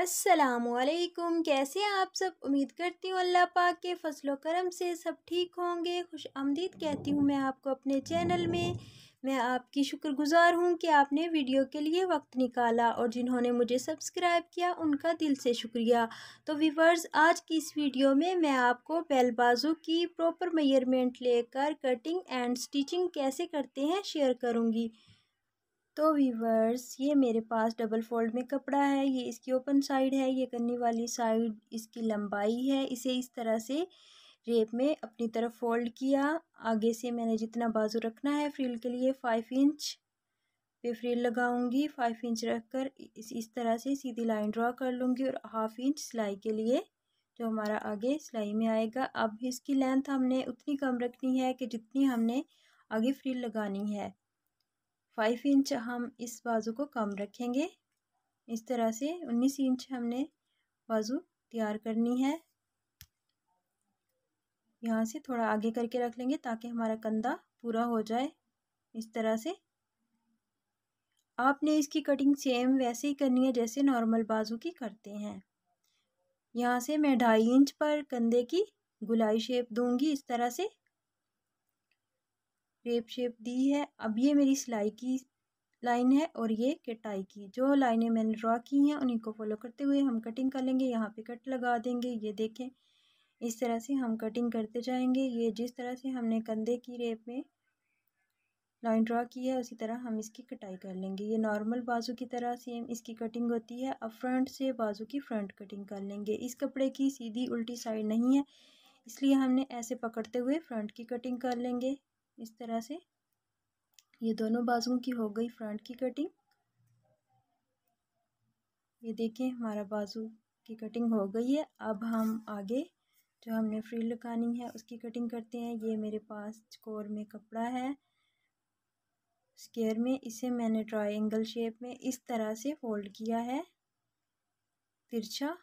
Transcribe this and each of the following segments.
असलकुम कैसे आप सब उम्मीद करती हूँ अल्लाह पाक के फसलो करम से सब ठीक होंगे खुश आमदीद कहती हूँ मैं आपको अपने चैनल में मैं आपकी शुक्रगुजार हूँ कि आपने वीडियो के लिए वक्त निकाला और जिन्होंने मुझे सब्सक्राइब किया उनका दिल से शुक्रिया तो वीवर्स आज की इस वीडियो में मैं आपको बेल बाजू की प्रॉपर मेयरमेंट लेकर कटिंग एंड स्टिचिंग कैसे करते हैं शेयर करूँगी तो वीवर्स ये मेरे पास डबल फोल्ड में कपड़ा है ये इसकी ओपन साइड है ये कन्नी वाली साइड इसकी लंबाई है इसे इस तरह से रेप में अपनी तरफ फोल्ड किया आगे से मैंने जितना बाजू रखना है फ्रिल के लिए फाइव इंच पे फ्रिल लगाऊंगी फाइव इंच रख कर इस, इस तरह से सीधी लाइन ड्रा कर लूँगी और हाफ इंच सिलाई के लिए जो हमारा आगे सिलाई में आएगा अब इसकी लेंथ हमने उतनी कम रखनी है कि जितनी हमने आगे फ्रिल लगानी है फाइव इंच हम इस बाजू को कम रखेंगे इस तरह से उन्नीस इंच हमने बाजू तैयार करनी है यहाँ से थोड़ा आगे करके रख लेंगे ताकि हमारा कंधा पूरा हो जाए इस तरह से आपने इसकी कटिंग सेम वैसे ही करनी है जैसे नॉर्मल बाजू की करते हैं यहाँ से मैं ढाई इंच पर कंधे की गुलाई शेप दूंगी इस तरह से क्रेप शेप दी है अब ये मेरी सिलाई की लाइन है और ये कटाई की जो लाइनें मैंने ड्रा की हैं उन्हीं को फॉलो करते हुए हम कटिंग कर लेंगे यहाँ पे कट लगा देंगे ये देखें इस तरह से हम कटिंग करते जाएंगे ये जिस तरह से हमने कंधे की रेप में लाइन ड्रा की है उसी तरह हम इसकी कटाई कर लेंगे ये नॉर्मल बाजू की तरह सेम इसकी कटिंग होती है अब फ्रंट से बाजू की फ्रंट कटिंग कर लेंगे इस कपड़े की सीधी उल्टी साइड नहीं है इसलिए हमने ऐसे पकड़ते हुए फ्रंट की कटिंग कर लेंगे इस तरह से ये दोनों बाजुओं की हो गई फ्रंट की कटिंग ये देखें हमारा बाजू की कटिंग हो गई है अब हम आगे जो हमने फ्री लगानी है उसकी कटिंग करते हैं ये मेरे पास चकोर में कपड़ा है स्केयर में इसे मैंने ट्रायंगल शेप में इस तरह से फोल्ड किया है तिरछा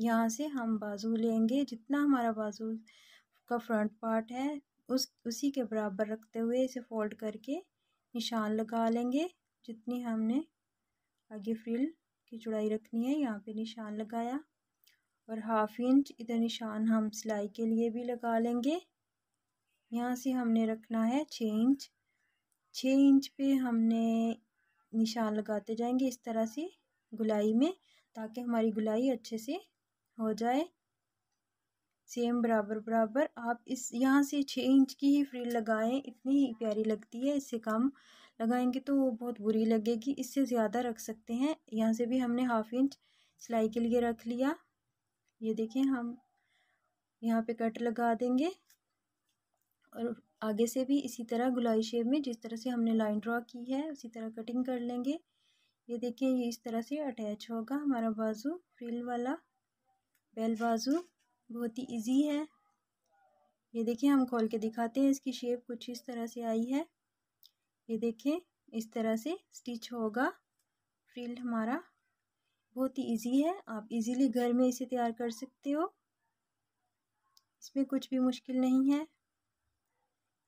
यहाँ से हम बाजू लेंगे जितना हमारा बाजू का फ्रंट पार्ट है उस उसी के बराबर रखते हुए इसे फोल्ड करके निशान लगा लेंगे जितनी हमने आगे फ्रिल की चौड़ाई रखनी है यहाँ पे निशान लगाया और हाफ इंच इधर निशान हम सिलाई के लिए भी लगा लेंगे यहाँ से हमने रखना है छः इंच छः इंच पे हमने निशान लगाते जाएंगे इस तरह से गुलाई में ताकि हमारी गुलाई अच्छे से हो जाए सेम बराबर बराबर आप इस यहाँ से छः इंच की ही फ्रिल लगाएं इतनी ही प्यारी लगती है इससे कम लगाएंगे तो वो बहुत बुरी लगेगी इससे ज़्यादा रख सकते हैं यहाँ से भी हमने हाफ इंच सिलाई के लिए रख लिया ये देखें हम यहाँ पे कट लगा देंगे और आगे से भी इसी तरह गुलाई शेप में जिस तरह से हमने लाइन ड्रॉ की है उसी तरह कटिंग कर लेंगे ये देखें ये इस तरह से अटैच होगा हमारा बाजू फ्रिल वाला बेल बाजू बहुत ही इजी है ये देखिए हम खोल के दिखाते हैं इसकी शेप कुछ इस तरह से आई है ये देखें इस तरह से स्टिच होगा फ्रिल हमारा बहुत ही इजी है आप इजीली घर में इसे तैयार कर सकते हो इसमें कुछ भी मुश्किल नहीं है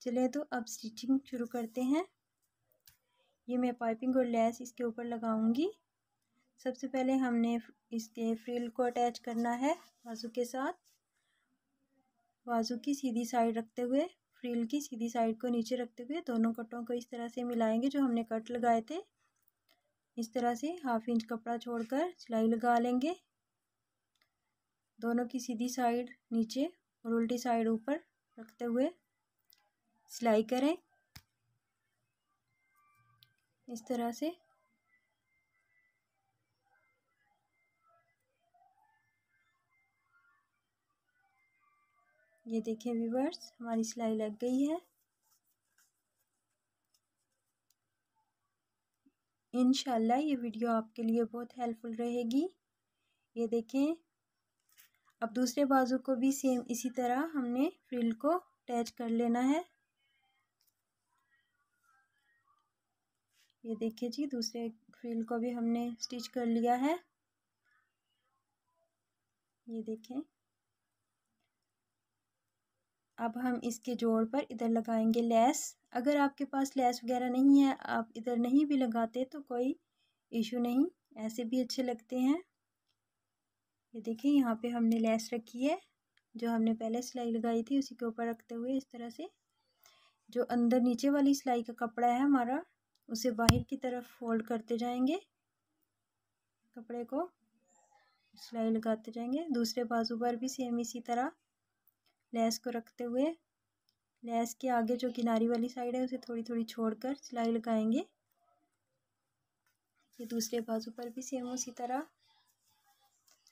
चले तो अब स्टिचिंग शुरू करते हैं ये मैं पाइपिंग और लेस इसके ऊपर लगाऊंगी सबसे पहले हमने इसके फ्रिल को अटैच करना है बाजू के साथ बाजू की सीधी साइड रखते हुए फ्रिल की सीधी साइड को नीचे रखते हुए दोनों कटों को इस तरह से मिलाएंगे जो हमने कट लगाए थे इस तरह से हाफ इंच कपड़ा छोड़कर सिलाई लगा लेंगे दोनों की सीधी साइड नीचे और उल्टी साइड ऊपर रखते हुए सिलाई करें इस तरह से ये देखिए व्यूवर्स हमारी सिलाई लग गई है इन ये वीडियो आपके लिए बहुत हेल्पफुल रहेगी ये देखें अब दूसरे बाजू को भी सेम इसी तरह हमने फ्रिल को अटैच कर लेना है ये देखिए जी दूसरे फ्रिल को भी हमने स्टिच कर लिया है ये देखें अब हम इसके जोड़ पर इधर लगाएंगे लेस अगर आपके पास लेस वगैरह नहीं है आप इधर नहीं भी लगाते तो कोई इशू नहीं ऐसे भी अच्छे लगते हैं ये देखिए यहाँ पे हमने लेस रखी है जो हमने पहले सिलाई लगाई थी उसी के ऊपर रखते हुए इस तरह से जो अंदर नीचे वाली सिलाई का कपड़ा है हमारा उसे बाहर की तरफ फोल्ड करते जाएंगे कपड़े को सिलाई लगाते जाएंगे दूसरे बाजू पर भी सेम इसी तरह लैस को रखते हुए लैस के आगे जो किनारी वाली साइड है उसे थोड़ी थोड़ी छोड़कर सिलाई लगाएंगे ये दूसरे बाजू पर भी सेम उसी तरह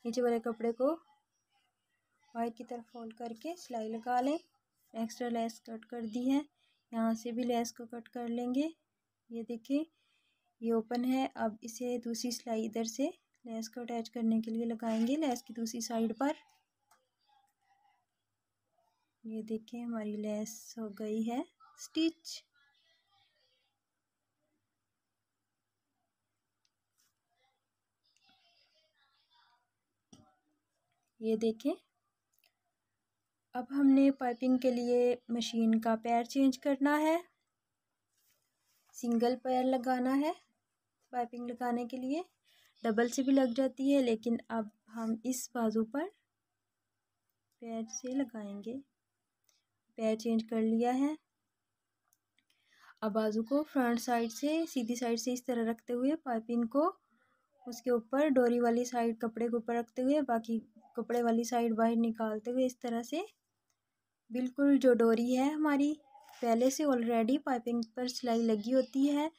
नीचे वाले कपड़े को वाइट की तरफ फोल्ड करके सिलाई लगा लें एक्स्ट्रा लेस कट कर दी है यहाँ से भी लेस को कट कर लेंगे ये देखें ये ओपन है अब इसे दूसरी सिलाई इधर से लेस को अटैच करने के लिए लगाएंगे लेस की दूसरी साइड पर ये देखिए हमारी लेस हो गई है स्टिच ये देखें अब हमने पाइपिंग के लिए मशीन का पैर चेंज करना है सिंगल पैर लगाना है पाइपिंग लगाने के लिए डबल से भी लग जाती है लेकिन अब हम इस बाजू पर पैर से लगाएंगे पैर चेंज कर लिया है अब बाजू को फ्रंट साइड से सीधी साइड से इस तरह रखते हुए पाइपिंग को उसके ऊपर डोरी वाली साइड कपड़े के ऊपर रखते हुए बाकी कपड़े वाली साइड बाहर निकालते हुए इस तरह से बिल्कुल जो डोरी है हमारी पहले से ऑलरेडी पाइपिंग पर सिलाई लगी होती है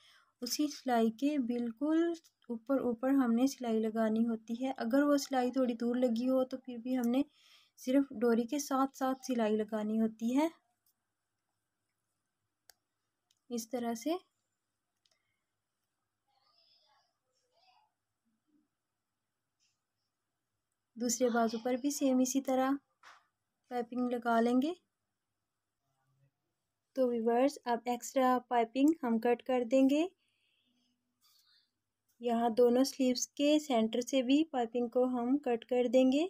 उसी सिलाई के बिल्कुल ऊपर ऊपर हमने सिलाई लगानी होती है अगर वो सिलाई थोड़ी दूर लगी हो तो फिर भी हमने सिर्फ डोरी के साथ साथ सिलाई लगानी होती है इस तरह से दूसरे बाजू पर भी सेम इसी तरह पाइपिंग लगा लेंगे तो वीवर्स अब एक्स्ट्रा पाइपिंग हम कट कर देंगे यहाँ दोनों स्लीव्स के सेंटर से भी पाइपिंग को हम कट कर देंगे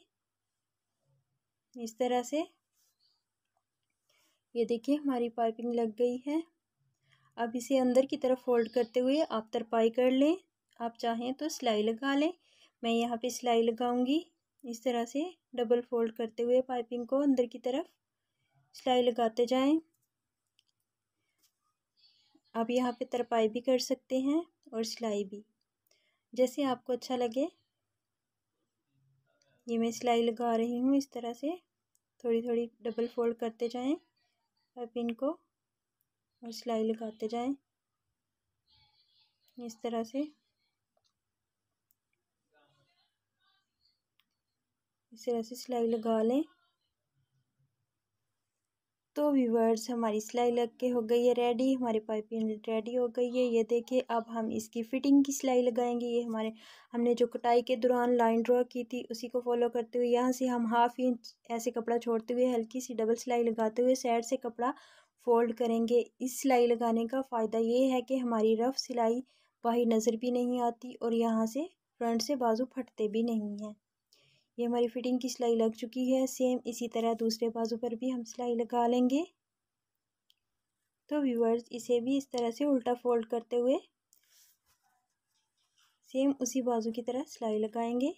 इस तरह से ये देखिए हमारी पाइपिंग लग गई है अब इसे अंदर की तरफ फोल्ड करते हुए आप तरपाई कर लें आप चाहें तो सिलाई लगा लें मैं यहाँ पे सिलाई लगाऊंगी इस तरह से डबल फोल्ड करते हुए पाइपिंग को अंदर की तरफ सिलाई लगाते जाएं आप यहाँ पे तरपाई भी कर सकते हैं और सिलाई भी जैसे आपको अच्छा लगे ये मैं सिलाई लगा रही हूँ इस तरह से थोड़ी थोड़ी डबल फोल्ड करते जाएं और पिन को और सिलाई लगाते जाएं इस तरह से इस तरह से सिलाई लगा लें तो व्यूवर्स हमारी सिलाई लग के हो गई है रेडी हमारी पाइपिंग रेडी हो गई है ये देखिए अब हम इसकी फ़िटिंग की सिलाई लगाएंगे ये हमारे हमने जो कटाई के दौरान लाइन ड्रॉ की थी उसी को फॉलो करते हुए यहाँ से हम हाफ इंच ऐसे कपड़ा छोड़ते हुए हल्की सी डबल सिलाई लगाते हुए साइड से कपड़ा फोल्ड करेंगे इस सिलाई लगाने का फ़ायदा ये है कि हमारी रफ़ सिलाई बाहर नज़र भी नहीं आती और यहाँ से फ्रंट से बाजू फटते भी नहीं हैं ये हमारी फिटिंग की सिलाई लग चुकी है सेम इसी तरह दूसरे बाजू पर भी हम सिलाई लगा लेंगे तो व्यूअर्स इसे भी इस तरह से उल्टा फोल्ड करते हुए सेम उसी बाजू की तरह सिलाई लगाएंगे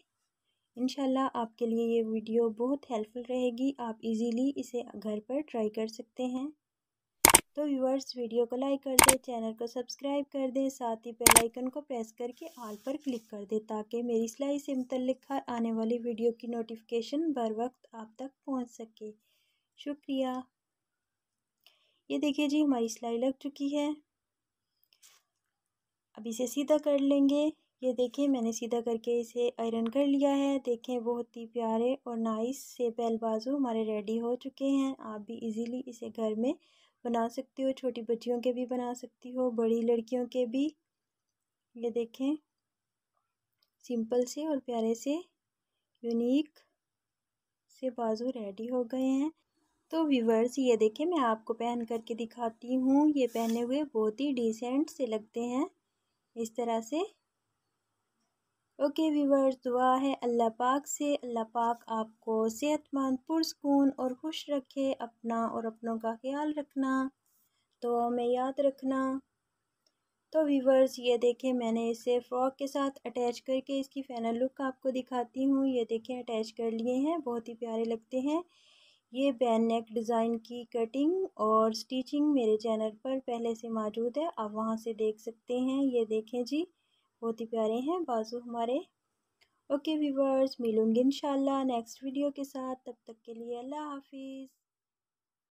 इनशाला आपके लिए ये वीडियो बहुत हेल्पफुल रहेगी आप इजीली इसे घर पर ट्राई कर सकते हैं तो व्यूअर्स वीडियो को लाइक कर दें चैनल को सब्सक्राइब कर दें साथ ही बेल आइकन को प्रेस करके ऑल पर क्लिक कर दें ताकि मेरी सिलाई से मुतलक आने वाली वीडियो की नोटिफिकेशन बर वक्त आप तक पहुंच सके शुक्रिया ये देखिए जी हमारी सिलाई लग चुकी है अब इसे सीधा कर लेंगे ये देखिए मैंने सीधा करके इसे आयरन कर लिया है देखें बहुत ही प्यारे और नाइस से बैल बाजू हमारे रेडी हो चुके हैं आप भी इजीली इसे घर में बना सकती हो छोटी बच्चियों के भी बना सकती हो बड़ी लड़कियों के भी ये देखें सिंपल से और प्यारे से यूनिक से बाजू रेडी हो गए हैं तो व्यूवर्स ये देखें मैं आपको पहन करके दिखाती हूँ ये पहने हुए बहुत ही डिसेंट से लगते हैं इस तरह से ओके वीवर्स दुआ है अल्लाह पाक से अल्लाह पाक आपको सेहतमंद पुरस्कून और खुश रखे अपना और अपनों का ख्याल रखना तो मैं याद रखना तो वीवर्स ये देखें मैंने इसे फ्रॉक के साथ अटैच करके इसकी फाइनल लुक आपको दिखाती हूँ ये देखें अटैच कर लिए हैं बहुत ही प्यारे लगते हैं ये बैन नेक डिज़ाइन की कटिंग और स्टिचिंग मेरे चैनल पर पहले से मौजूद है आप वहाँ से देख सकते हैं ये देखें जी बहुत ही प्यारे हैं बाजू हमारे ओके व्यूवर्स मिलूँगी इन नेक्स्ट वीडियो के साथ तब तक के लिए अल्लाह हाफिज़